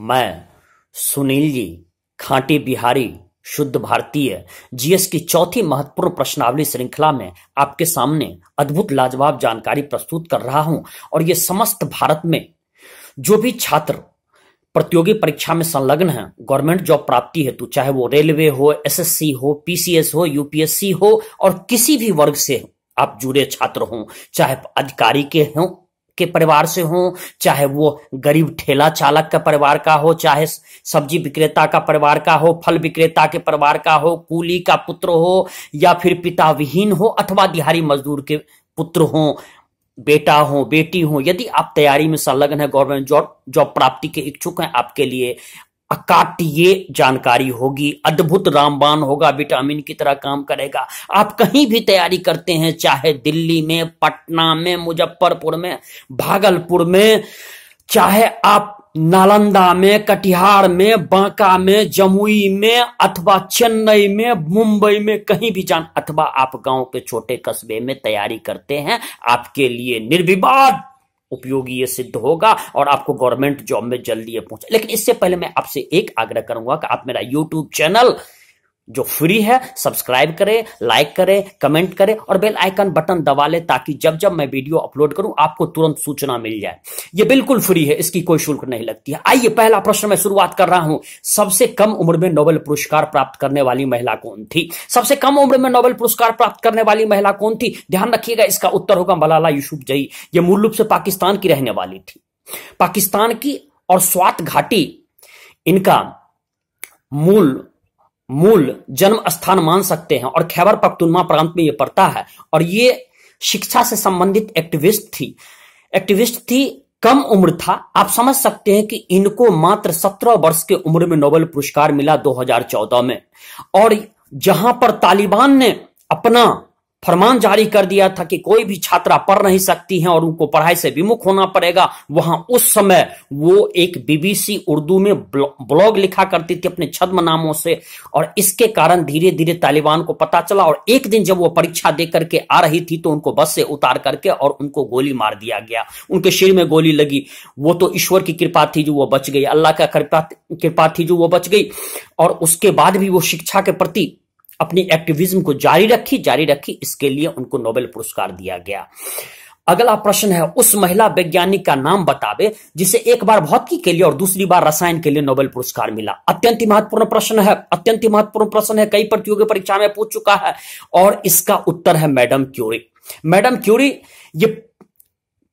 मैं सुनील जी खांटी बिहारी शुद्ध भारतीय जीएस की चौथी महत्वपूर्ण प्रश्नावली श्रृंखला में आपके सामने अद्भुत लाजवाब जानकारी प्रस्तुत कर रहा हूं और ये समस्त भारत में जो भी छात्र प्रतियोगी परीक्षा में संलग्न है गवर्नमेंट जॉब प्राप्ति हेतु चाहे वो रेलवे हो एसएससी हो पीसीएस हो यूपीएससी हो और किसी भी वर्ग से आप जुड़े छात्र हों चाहे अधिकारी के हों के परिवार से हो चाहे वो गरीब ठेला चालक का परिवार का हो चाहे सब्जी विक्रेता का परिवार का हो फल विक्रेता के परिवार का हो कूली का पुत्र हो या फिर पिता विहीन हो अथवा दिहाड़ी मजदूर के पुत्र हो बेटा हो बेटी हो यदि आप तैयारी में संलग्न है गवर्नमेंट जॉब जॉब प्राप्ति के इच्छुक हैं आपके लिए अकाट्य जानकारी होगी अद्भुत रामबान होगा विटामिन की तरह काम करेगा आप कहीं भी तैयारी करते हैं चाहे दिल्ली में पटना में मुजफ्फरपुर में भागलपुर में चाहे आप नालंदा में कटिहार में बांका में जमुई में अथवा चेन्नई में मुंबई में कहीं भी जान अथवा आप गांव के छोटे कस्बे में तैयारी करते हैं आपके लिए निर्विवाद उपयोगी ये सिद्ध होगा और आपको गवर्नमेंट जॉब में जल्दी पहुंचे लेकिन इससे पहले मैं आपसे एक आग्रह करूंगा कि आप मेरा यूट्यूब चैनल जो फ्री है सब्सक्राइब करें लाइक करें कमेंट करें और बेल आइकन बटन दबा लें ताकि जब जब मैं वीडियो अपलोड करूं आपको तुरंत सूचना मिल जाए ये बिल्कुल फ्री है इसकी कोई शुल्क नहीं लगती है आइए पहला प्रश्न मैं शुरुआत कर रहा हूं सबसे कम उम्र में नोबेल पुरस्कार प्राप्त करने वाली महिला कौन थी सबसे कम उम्र में नोबेल पुरस्कार प्राप्त करने वाली महिला कौन थी ध्यान रखिएगा इसका उत्तर होगा मलाला यूसुफ जई ये मूल रूप से पाकिस्तान की रहने वाली थी पाकिस्तान की और स्वात घाटी इनका मूल मूल जन्म स्थान मान सकते हैं और खैबर पख्तुनमा प्रांत में ये पड़ता है और ये शिक्षा से संबंधित एक्टिविस्ट थी एक्टिविस्ट थी कम उम्र था आप समझ सकते हैं कि इनको मात्र सत्रह वर्ष के उम्र में नोबेल पुरस्कार मिला 2014 में और जहां पर तालिबान ने अपना फरमान जारी कर दिया था कि कोई भी छात्रा पढ़ नहीं सकती है और उनको पढ़ाई से विमुख होना पड़ेगा वहां उस समय वो एक बीबीसी उर्दू में ब्लॉग लिखा करती थी अपने छद्म नामों से और इसके कारण धीरे धीरे तालिबान को पता चला और एक दिन जब वो परीक्षा दे करके आ रही थी तो उनको बस से उतार करके और उनको गोली मार दिया गया उनके शरीर में गोली लगी वो तो ईश्वर की कृपा थी जो वो बच गई अल्लाह का कृपा कृपा थी जो वो बच गई और उसके बाद भी वो शिक्षा के प्रति अपनी एक्टिविज्म को जारी रखी जारी रखी इसके लिए उनको नोबेल पुरस्कार दिया गया अगला प्रश्न है उस महिला वैज्ञानिक का नाम बतावे जिसे एक बार भौतिकी के लिए और दूसरी बार रसायन के लिए नोबेल पुरस्कार मिला अत्यंत महत्वपूर्ण प्रश्न है अत्यंत महत्वपूर्ण प्रश्न है कई प्रतियोगी परीक्षा में पूछ चुका है और इसका उत्तर है मैडम क्यूरी मैडम क्यूरी ये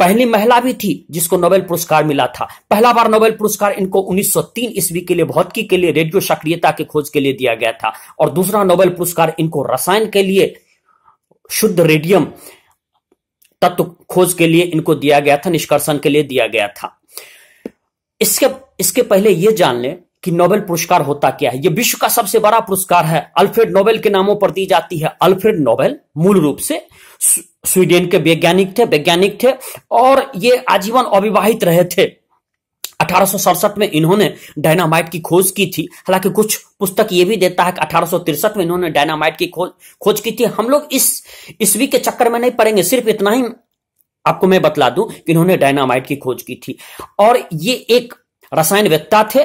पहली महिला भी थी जिसको नोबेल पुरस्कार मिला था पहला बार नोबेल पुरस्कार इनको 1903 ईस्वी के लिए भौतिकी के लिए रेडियो सक्रियता के खोज के लिए दिया गया था और दूसरा नोबेल पुरस्कार इनको रसायन के लिए शुद्ध रेडियम तत्व खोज के लिए इनको दिया गया था निष्कर्षण के लिए दिया गया था इसके इसके पहले यह जान लें कि नोबेल पुरस्कार होता क्या है ये विश्व का सबसे बड़ा पुरस्कार है अल्फ्रेड नोबेल के नामों पर दी जाती है अल्फ्रेड नोबेल मूल रूप से स्वीडन के वैज्ञानिक थे वैज्ञानिक थे और ये आजीवन अविवाहित रहे थे अठारह में इन्होंने डायनामाइट की खोज की थी हालांकि कुछ पुस्तक ये भी देता है कि अठारह में इन्होंने डायनामाइट की खोज खोज की थी हम लोग इस ईस्वी के चक्कर में नहीं पड़ेंगे सिर्फ इतना ही आपको मैं बतला दूं कि इन्होंने डायनामाइट की खोज की थी और ये एक रसायन वेत्ता थे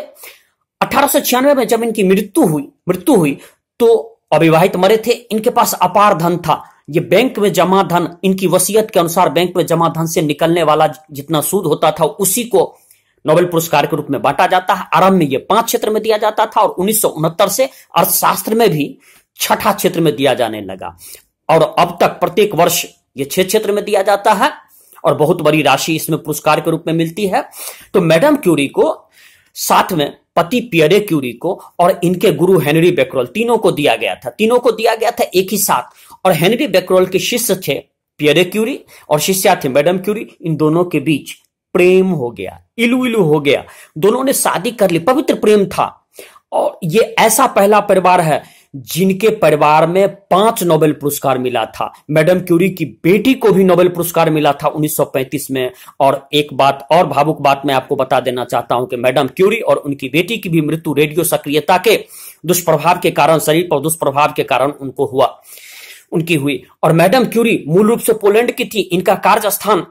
अठारह में जब इनकी मृत्यु हुई मृत्यु हुई तो अविवाहित मरे थे इनके पास अपार धन था ये बैंक में जमा धन इनकी वसीयत के अनुसार बैंक में जमा धन से निकलने वाला जितना सूद होता था उसी को नोबेल पुरस्कार के रूप में बांटा जाता है आरंभ में यह पांच क्षेत्र में दिया जाता था और उन्नीस से अर्थशास्त्र में भी छठा क्षेत्र में दिया जाने लगा और अब तक प्रत्येक वर्ष ये छह क्षेत्र में दिया जाता है और बहुत बड़ी राशि इसमें पुरस्कार के रूप में मिलती है तो मैडम क्यूरी को साथ में पति पियरे क्यूरी को और इनके गुरु हेनरी बेक्रोल तीनों को दिया गया था तीनों को दिया गया था एक ही साथ और हेनरी बेक्रोल के शिष्य थे पियरे क्यूरी और शिष्या थे मैडम क्यूरी इन दोनों के बीच प्रेम हो गया इलू इलू हो गया दोनों ने शादी कर ली पवित्र प्रेम था और ये ऐसा पहला परिवार है जिनके परिवार में पांच नोबेल पुरस्कार मिला था मैडम क्यूरी की बेटी को भी नोबेल पुरस्कार मिला था 1935 में और एक बात और भावुक बात मैं आपको बता देना चाहता हूं कि मैडम क्यूरी और उनकी बेटी की भी मृत्यु रेडियो सक्रियता के दुष्प्रभाव के कारण शरीर पर दुष्प्रभाव के कारण उनको हुआ उनकी हुई और मैडम क्यूरी मूल रूप से पोलैंड की थी इनका कार्य स्थान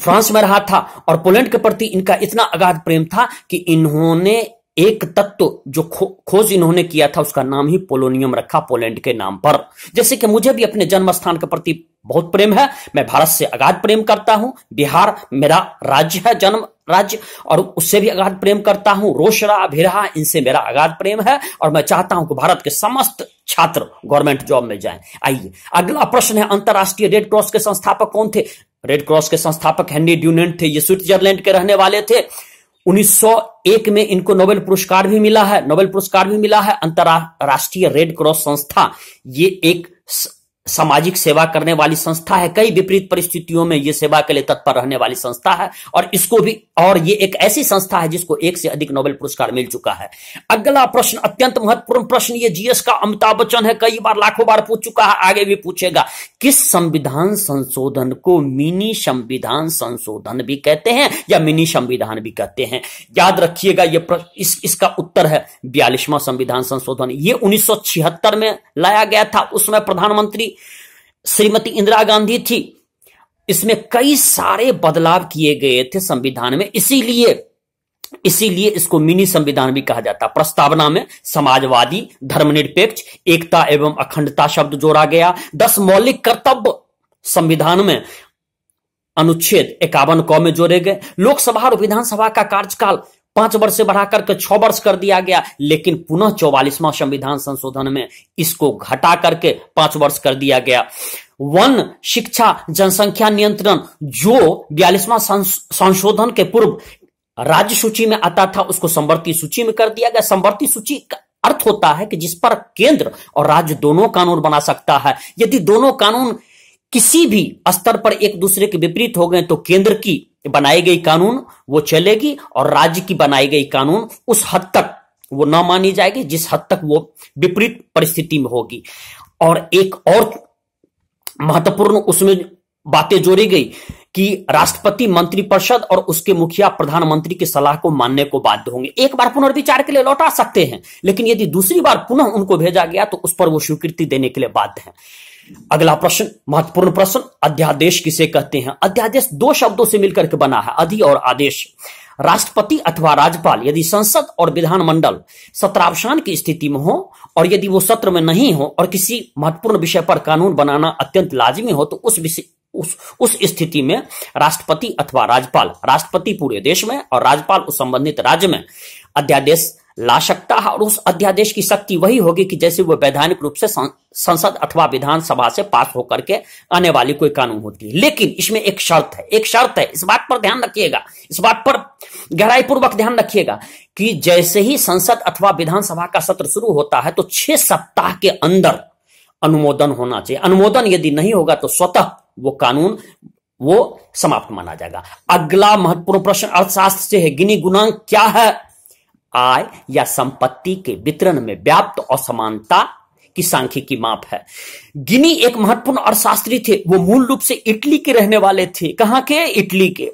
फ्रांस में रहा था और पोलैंड के प्रति इनका इतना अगाध प्रेम था कि इन्होंने एक तत्व जो खो, खोज इन्होंने किया था उसका नाम ही पोलोनियम रखा पोलैंड के नाम पर जैसे कि मुझे भी अपने जन्म स्थान के प्रति बहुत प्रेम है मैं भारत से अगाध प्रेम करता हूं बिहार मेरा राज्य है जन्म राज्य और उससे भी अगाध प्रेम करता हूं रोशरा भिरा इनसे मेरा अगाध प्रेम है और मैं चाहता हूं कि भारत के समस्त छात्र गवर्नमेंट जॉब में जाएं आइए अगला प्रश्न है अंतर्राष्ट्रीय रेड क्रॉस के संस्थापक कौन थे रेड क्रॉस के संस्थापक हेनरी ड्यूनेंट थे ये स्विट्जरलैंड के रहने वाले थे 1901 में इनको नोबेल पुरस्कार भी मिला है नोबेल पुरस्कार भी मिला है अंतरराष्ट्रीय रेड क्रॉस संस्था ये एक सामाजिक सेवा करने वाली संस्था है कई विपरीत परिस्थितियों में ये सेवा के लिए तत्पर रहने वाली संस्था है और इसको भी और ये एक ऐसी संस्था है जिसको एक से अधिक नोबेल पुरस्कार मिल चुका है अगला प्रश्न अत्यंत महत्वपूर्ण प्रश्न ये जीएस का अमिताभ बच्चन है कई बार लाखों बार पूछ चुका है आगे भी पूछेगा किस संविधान संशोधन को मिनी संविधान संशोधन भी कहते हैं या मिनी संविधान भी कहते हैं याद रखिएगा ये इस, इसका उत्तर है बयालीसवां संविधान संशोधन ये उन्नीस में लाया गया था उसमें प्रधानमंत्री श्रीमती इंदिरा गांधी थी इसमें कई सारे बदलाव किए गए थे संविधान में इसीलिए इसीलिए इसको मिनी संविधान भी कहा जाता प्रस्तावना में समाजवादी धर्मनिरपेक्ष एकता एवं अखंडता शब्द जोड़ा गया दस मौलिक कर्तव्य संविधान में अनुच्छेद इक्यावन कौ में जोड़े गए लोकसभा और विधानसभा का कार्यकाल पांच वर्ष से बढ़ाकर के छह वर्ष कर दिया गया लेकिन पुनः चौवालीसवां संविधान संशोधन में इसको घटा करके पांच वर्ष कर दिया गया वन शिक्षा जनसंख्या नियंत्रण जो बयालीसवां संशोधन के पूर्व राज्य सूची में आता था उसको संवर्ती सूची में कर दिया गया संवर्ती सूची अर्थ होता है कि जिस पर केंद्र और राज्य दोनों कानून बना सकता है यदि दोनों कानून किसी भी स्तर पर एक दूसरे के विपरीत हो गए तो केंद्र की बनाई गई कानून वो चलेगी और राज्य की बनाई गई कानून उस हद तक वो न मानी जाएगी जिस हद तक वो विपरीत परिस्थिति में होगी और एक और महत्वपूर्ण उसमें बातें जोड़ी गई कि राष्ट्रपति मंत्रिपरिषद और उसके मुखिया प्रधानमंत्री की सलाह को मानने को बाध्य होंगे एक बार पुनर्विचार के लिए लौटा सकते हैं लेकिन यदि दूसरी बार पुनः उनको भेजा गया तो उस पर वो स्वीकृति देने के लिए बाध्य है अगला प्रश्न महत्वपूर्ण प्रश्न अध्यादेश किसे कहते हैं अध्यादेश दो शब्दों से मिलकर के बना है अधि और आदेश राष्ट्रपति अथवा राज्यपाल यदि संसद और विधानमंडल सत्रावसान की स्थिति में हो और यदि वो सत्र में नहीं हो और किसी महत्वपूर्ण विषय पर कानून बनाना अत्यंत लाजिमी हो तो उस विषय उस उस स्थिति में राष्ट्रपति अथवा राज्यपाल राष्ट्रपति पूरे देश में और राज्यपाल उस संबंधित राज्य में अध्यादेश ला सकता है और उस अध्यादेश की शक्ति वही होगी कि जैसे वो वैधानिक रूप से संसद अथवा विधानसभा से पास होकर के आने वाली कोई कानून होती है लेकिन इसमें एक शर्त है एक शर्त है इस बात पर ध्यान रखिएगा इस बात पर गहराई पूर्वक ध्यान रखिएगा कि जैसे ही संसद अथवा विधानसभा का सत्र शुरू होता है तो छह सप्ताह के अंदर अनुमोदन होना चाहिए अनुमोदन यदि नहीं होगा तो स्वतः वो कानून वो समाप्त माना जाएगा अगला महत्वपूर्ण प्रश्न अर्थशास्त्र से है गिनी गुणांक क्या है आय या संपत्ति के वितरण में व्याप्त असमानता की सांख्यिकी माप है गिनी एक महत्वपूर्ण अर्थशास्त्री थे वो मूल रूप से इटली के रहने वाले थे कहां के इटली के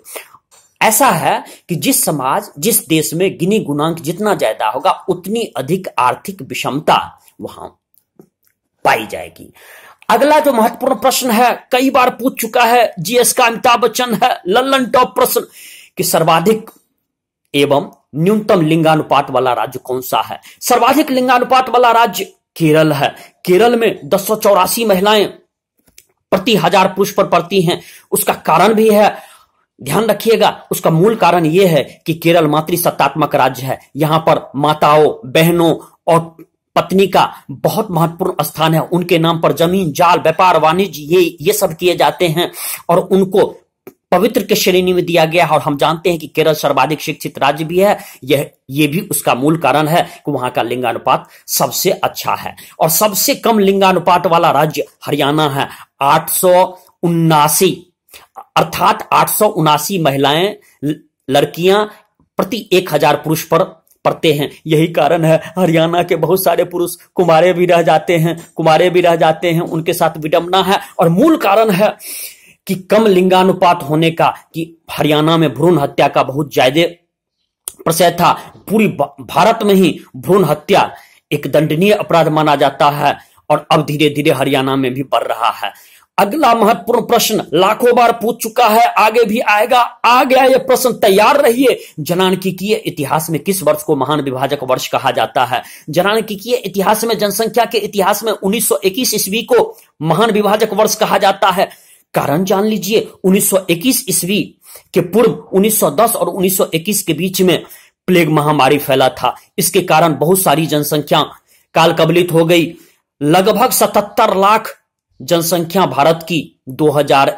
ऐसा है कि जिस समाज जिस देश में गिनी गुणांक जितना ज्यादा होगा उतनी अधिक आर्थिक विषमता वहां पाई जाएगी अगला जो महत्वपूर्ण प्रश्न है कई बार पूछ चुका है जीएस का अमिताभ बच्चन है लल्लन टॉप प्रश्न कि सर्वाधिक एवं न्यूनतम लिंगानुपात वाला राज्य कौन सा है सर्वाधिक लिंगानुपात वाला राज्य केरल है केरल में दस महिलाएं प्रति हजार पुरुष पर पड़ती हैं उसका कारण भी है ध्यान रखिएगा उसका मूल कारण यह है कि केरल मातृ सत्तात्मक राज्य है यहां पर माताओं बहनों और पत्नी का बहुत महत्वपूर्ण स्थान है उनके नाम पर जमीन जाल व्यापार वाणिज्य ये ये सब किए जाते हैं और उनको पवित्र के श्रेणी में दिया गया है और हम जानते हैं कि केरल सर्वाधिक शिक्षित राज्य भी है यह ये भी उसका मूल कारण है कि वहां का लिंगानुपात सबसे अच्छा है और सबसे कम लिंगानुपात वाला राज्य हरियाणा है आठ अर्थात आठ महिलाएं लड़कियां प्रति एक हजार पुरुष पर पड़ते हैं यही कारण है हरियाणा के बहुत सारे पुरुष कुमारे भी रह जाते हैं कुमारे भी रह जाते हैं उनके साथ विडम्बना है और मूल कारण है कि कम लिंगानुपात होने का कि हरियाणा में भ्रूण हत्या का बहुत ज्यादा प्रसय था पूरी भारत में ही भ्रूण हत्या एक दंडनीय अपराध माना जाता है और अब धीरे धीरे हरियाणा में भी बढ़ रहा है अगला महत्वपूर्ण प्रश्न लाखों बार पूछ चुका है आगे भी आएगा आ गया यह प्रश्न तैयार रहिए जनानकी की इतिहास में किस वर्ष को महान विभाजक वर्ष कहा जाता है जनानकी की इतिहास में जनसंख्या के इतिहास में 1921 ईस्वी को महान विभाजक वर्ष कहा जाता है कारण जान लीजिए 1921 ईस्वी के पूर्व 1910 और 1921 के बीच में प्लेग महामारी फैला था इसके कारण बहुत सारी जनसंख्या काल कबलित हो गई लगभग 77 लाख जनसंख्या भारत की 2000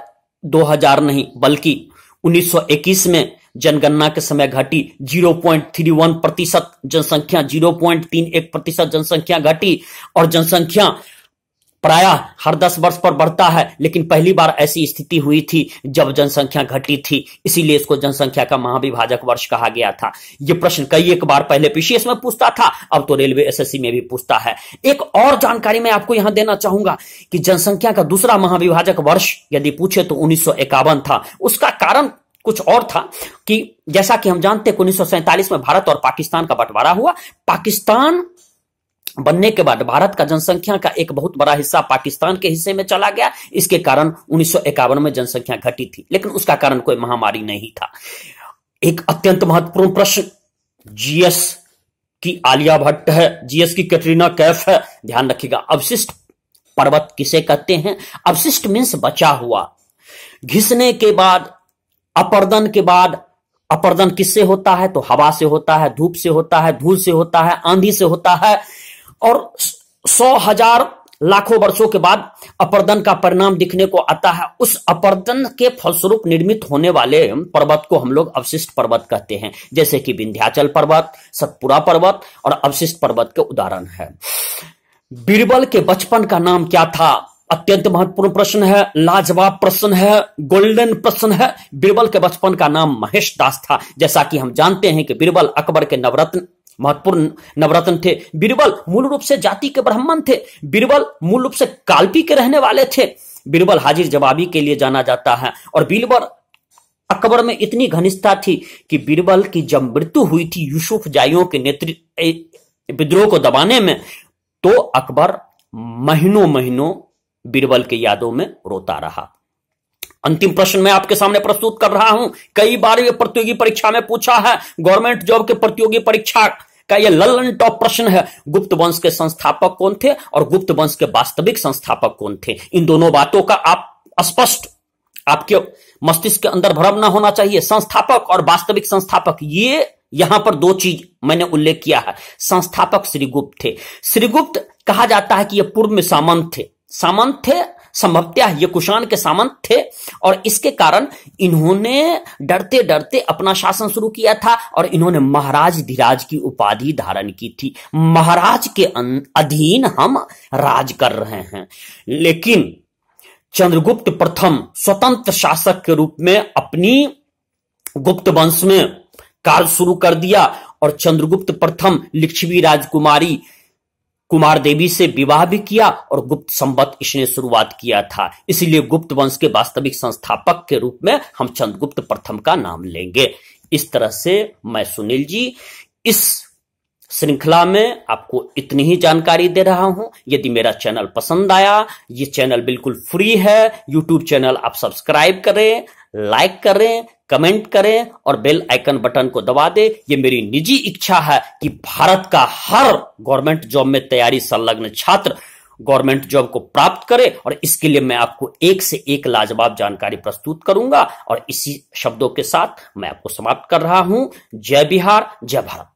2000 नहीं बल्कि 1921 में जनगणना के समय घटी 0.31 प्रतिशत जनसंख्या 0.31 प्रतिशत जनसंख्या घटी और जनसंख्या प्रायः हर दस वर्ष पर बढ़ता है लेकिन पहली बार ऐसी स्थिति हुई थी जब जनसंख्या घटी थी इसीलिए इसको जनसंख्या का महाविभाजक वर्ष कहा गया था यह प्रश्न कई एक बार पहले पीसीएस में पूछता था अब तो रेलवे एसएससी में भी पूछता है एक और जानकारी मैं आपको यहां देना चाहूंगा कि जनसंख्या का दूसरा महाविभाजक वर्ष यदि पूछे तो उन्नीस था उसका कारण कुछ और था कि जैसा कि हम जानते हैं उन्नीस में भारत और पाकिस्तान का बंटवारा हुआ पाकिस्तान बनने के बाद भारत का जनसंख्या का एक बहुत बड़ा हिस्सा पाकिस्तान के हिस्से में चला गया इसके कारण उन्नीस में जनसंख्या घटी थी लेकिन उसका कारण कोई महामारी नहीं था एक अत्यंत महत्वपूर्ण प्रश्न जीएस की आलिया भट्ट है जीएस की कैटरीना कैफ है ध्यान रखिएगा अवशिष्ट पर्वत किसे कहते हैं अवशिष्ट मीन्स बचा हुआ घिसने के बाद अपर्दन के बाद अपर्दन किससे होता है तो हवा से होता है धूप से होता है धूल से होता है आंधी से होता है और सौ हजार लाखों वर्षों के बाद अपर्दन का परिणाम दिखने को आता है उस अपर्दन के फलस्वरूप निर्मित होने वाले पर्वत को हम लोग अवशिष्ट पर्वत कहते हैं जैसे कि विंध्याचल पर्वत सतपुरा पर्वत और अवशिष्ट पर्वत के उदाहरण है बीरबल के बचपन का नाम क्या था अत्यंत महत्वपूर्ण प्रश्न है लाजवाब प्रश्न है गोल्डन प्रश्न है बीरबल के बचपन का नाम महेश दास था जैसा कि हम जानते हैं कि बीरबल अकबर के नवरत्न महत्वपूर्ण नवरत्न थे बीरबल मूल रूप से जाति के ब्राह्मण थे बीरबल मूल रूप से काल्पी के रहने वाले थे बीरबल हाजिर जवाबी के लिए जाना जाता है और बीरबल अकबर में इतनी घनिष्ठता थी कि बीरबल की जब मृत्यु हुई थी यूसुफ जाइयों के नेतृत्व विद्रोह को दबाने में तो अकबर महीनों महीनों बीरबल के यादों में रोता रहा अंतिम प्रश्न मैं आपके सामने प्रस्तुत कर रहा हूं कई बार ये प्रतियोगी परीक्षा में पूछा है गवर्नमेंट जॉब के प्रतियोगी परीक्षा का यह लल्लन टॉप प्रश्न है गुप्त वंश के संस्थापक कौन थे और गुप्त वंश के वास्तविक संस्थापक कौन थे इन दोनों बातों का आप स्पष्ट आपके मस्तिष्क के अंदर भ्रम ना होना चाहिए संस्थापक और वास्तविक संस्थापक ये यहां पर दो चीज मैंने उल्लेख किया है संस्थापक श्रीगुप्त थे श्रीगुप्त कहा जाता है कि ये पूर्व में सामंत थे सामंत थे संभवतः ये कुषाण के सामंत थे और इसके कारण इन्होंने डरते डरते अपना शासन शुरू किया था और इन्होंने महाराज धीराज की उपाधि धारण की थी महाराज के अं-, अधीन हम राज कर रहे हैं लेकिन चंद्रगुप्त प्रथम स्वतंत्र शासक के रूप में अपनी गुप्त वंश में काल शुरू कर दिया और चंद्रगुप्त प्रथम लिच्छवी राजकुमारी कुमार देवी से विवाह भी किया और गुप्त संबत इसने शुरुआत किया था इसलिए गुप्त वंश के वास्तविक संस्थापक के रूप में हम चंद्रगुप्त प्रथम का नाम लेंगे इस तरह से मैं सुनील जी इस श्रृंखला में आपको इतनी ही जानकारी दे रहा हूं यदि मेरा चैनल पसंद आया ये चैनल बिल्कुल फ्री है यूट्यूब चैनल आप सब्सक्राइब करें लाइक करें कमेंट करें और बेल आइकन बटन को दबा दें ये मेरी निजी इच्छा है कि भारत का हर गवर्नमेंट जॉब में तैयारी संलग्न छात्र गवर्नमेंट जॉब को प्राप्त करे और इसके लिए मैं आपको एक से एक लाजवाब जानकारी प्रस्तुत करूंगा और इसी शब्दों के साथ मैं आपको समाप्त कर रहा हूं जय बिहार जय भारत